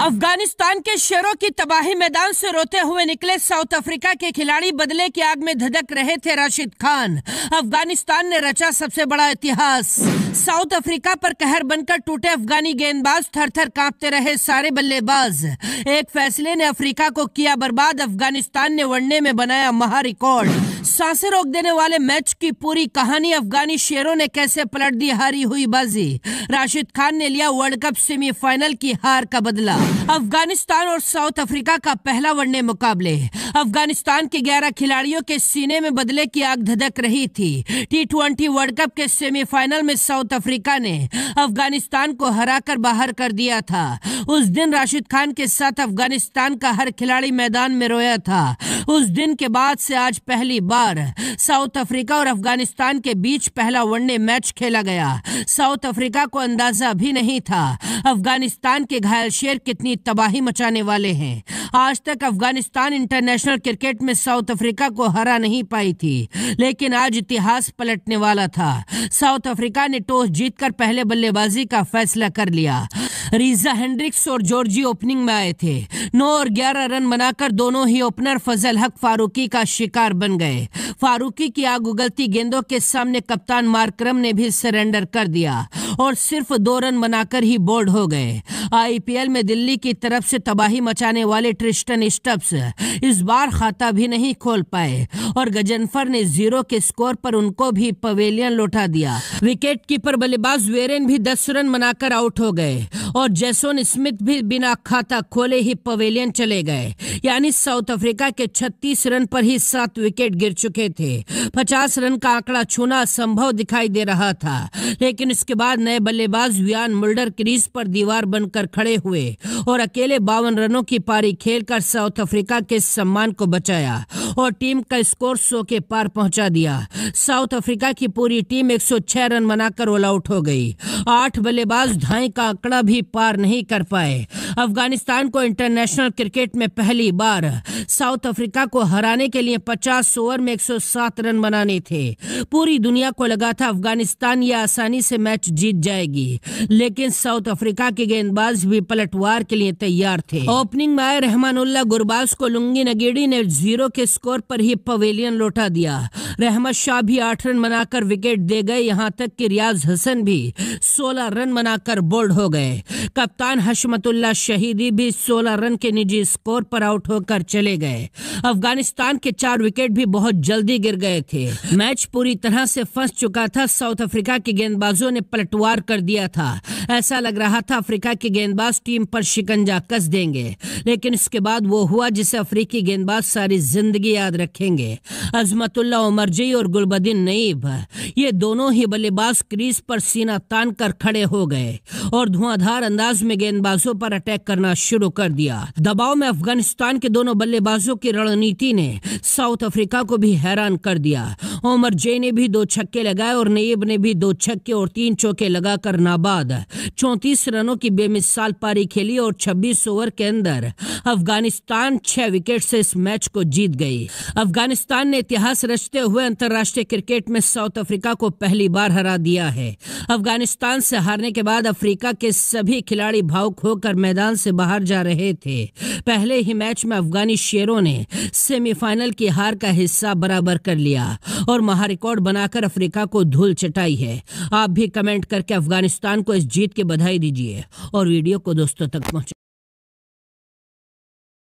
अफगानिस्तान के शेरों की तबाही मैदान से रोते हुए निकले साउथ अफ्रीका के खिलाड़ी बदले की आग में धधक रहे थे राशिद खान अफगानिस्तान ने रचा सबसे बड़ा इतिहास साउथ अफ्रीका पर कहर बनकर टूटे अफगानी गेंदबाज थर थर कांपते रहे सारे बल्लेबाज एक फैसले ने अफ्रीका को किया बर्बाद अफगानिस्तान ने वनडे में बनाया महा रिकॉर्ड सांसें रोक देने वाले मैच की पूरी कहानी अफगानी शेरों ने कैसे पलट दी हारी हुई बाजी राशिद खान ने लिया वर्ल्ड कप सेमीफाइनल की हार का बदला अफगानिस्तान और साउथ अफ्रीका का पहला वनडे मुकाबले अफगानिस्तान के 11 खिलाड़ियों के सीने में बदले की आग धधक रही थी टी ट्वेंटी वर्ल्ड कप के सेमीफाइनल में साउथ अफ्रीका ने अफगानिस्तान को हराकर बाहर कर दिया था उस दिन राशिद खान के साथ अफगानिस्तान का हर खिलाड़ी मैदान में रोया था उस दिन के बाद से आज पहली बार साउथ अफ्रीका और अफगानिस्तान के बीच पहला वनडे मैच खेला गया साउथ अफ्रीका को अंदाजा भी नहीं था अफगानिस्तान के घायल शेर कितनी तबाही मचाने वाले हैं आज तक अफगानिस्तान इंटरनेशनल क्रिकेट में साउथ अफ्रीका को हरा नहीं पाई थी लेकिन आज इतिहास पलटने वाला था साउथ अफ्रीका ने टॉस जीतकर पहले बल्लेबाजी का फैसला कर लिया रीजा हेंड्रिक्स और जॉर्जी ओपनिंग में आए थे नौ और ग्यारह रन बनाकर दोनों ही ओपनर फजल हक फारूकी का शिकार बन गए में फारूकी की आगुगलती गेंदों के सामने कप्तान मार्क्रम ने भी सरेंडर कर दिया और सिर्फ दो रन बनाकर ही बोर्ड हो गए आईपीएल में दिल्ली की तरफ से तबाही मचाने वाले ट्रिस्टन स्टब्स इस बार खाता भी नहीं खोल पाए और गजनफर ने जीरो के स्कोर पर उनको भी पवेलियन लौटा दिया विकेट कीपर बल्लेबाज वेरेन भी दस रन बनाकर आउट हो गए और जैसोन स्मिथ भी बिना खाता खोले ही पवेलियन चले गए यानी साउथ अफ्रीका के 36 रन पर ही सात विकेट गिर चुके थे 50 रन का आंकड़ा छूना संभव दिखाई दे रहा था लेकिन इसके बाद नए बल्लेबाज वियान मुल्डर क्रीज पर दीवार बनकर खड़े हुए और अकेले बावन रनों की पारी खेलकर साउथ अफ्रीका के सम्मान को बचाया और टीम का स्कोर सौ के पार पहुंचा दिया साउथ अफ्रीका की पूरी टीम 106 रन बनाकर ऑल आउट हो गई आठ बल्लेबाज ढाई का आंकड़ा भी पार नहीं कर पाए अफगानिस्तान को इंटरनेशनल क्रिकेट में पहली बार साउथ अफ्रीका को हराने के लिए 50 ओवर में 107 रन बनाने थे पूरी दुनिया को लगा था अफगानिस्तान यह आसानी से मैच जीत जाएगी लेकिन साउथ अफ्रीका के गेंदबाज भी पलटवार के लिए तैयार थे ओपनिंग में आए रहमानुल्ला गुरबाज को लुंगी नगेड़ी ने जीरो के स्कोर पर ही पवेलियन लौटा दिया रहमत शाह भी आठ रन बनाकर विकेट दे गए यहाँ तक कि रियाज हसन भी सोलह रन बनाकर बोल्ड हो गए कप्तान हशमतुल्ला शहीदी भी 16 रन के निजी स्कोर पर आउट होकर चले गए अफगानिस्तान के चार विकेट भी बहुत जल्दी गिर गए थे मैच पूरी तरह से फंस चुका था साउथ अफ्रीका के गेंदबाजों ने पलटवार कर दिया था ऐसा लग रहा था अफ्रीका के गेंदबाज टीम पर शिकंजा कस देंगे लेकिन इसके बाद वो हुआ जिसे अफ्रीकी गेंदबाज सारी जिंदगी याद रखेंगे अजमतुल्ला उमरजी और गुलबदीन नईब ये दोनों ही बल्लेबाज क्रीज पर सीना तान कर खड़े हो गए और धुआंधार शानदार अंदाज में गेंदबाजों पर अटैक करना शुरू कर दिया दबाव में अफगानिस्तान के दोनों बल्लेबाजों की रणनीति ने साउथ अफ्रीका को भी हैरान कर दिया ओमर जे ने भी दो छक्के लगाए और नईब ने भी दो छक्के और तीन चौके लगाकर नाबाद चौतीस रनों की बेमिसाल पारी खेली और छब्बीस ओवर के अंदर अफगानिस्तान छह विकेट से इस मैच को जीत गई अफगानिस्तान ने इतिहास रचते हुए अंतर्राष्ट्रीय क्रिकेट में साउथ अफ्रीका को पहली बार हरा दिया है अफगानिस्तान से हारने के बाद अफ्रीका के सभी खिलाड़ी भावुक होकर मैदान से बाहर जा रहे थे पहले ही मैच में अफगानी शेरों ने सेमीफाइनल की हार का हिस्सा बराबर कर लिया और महारिकॉर्ड बनाकर अफ्रीका को धूल चटाई है आप भी कमेंट करके अफगानिस्तान को इस जीत की बधाई दीजिए और वीडियो को दोस्तों तक पहुंचा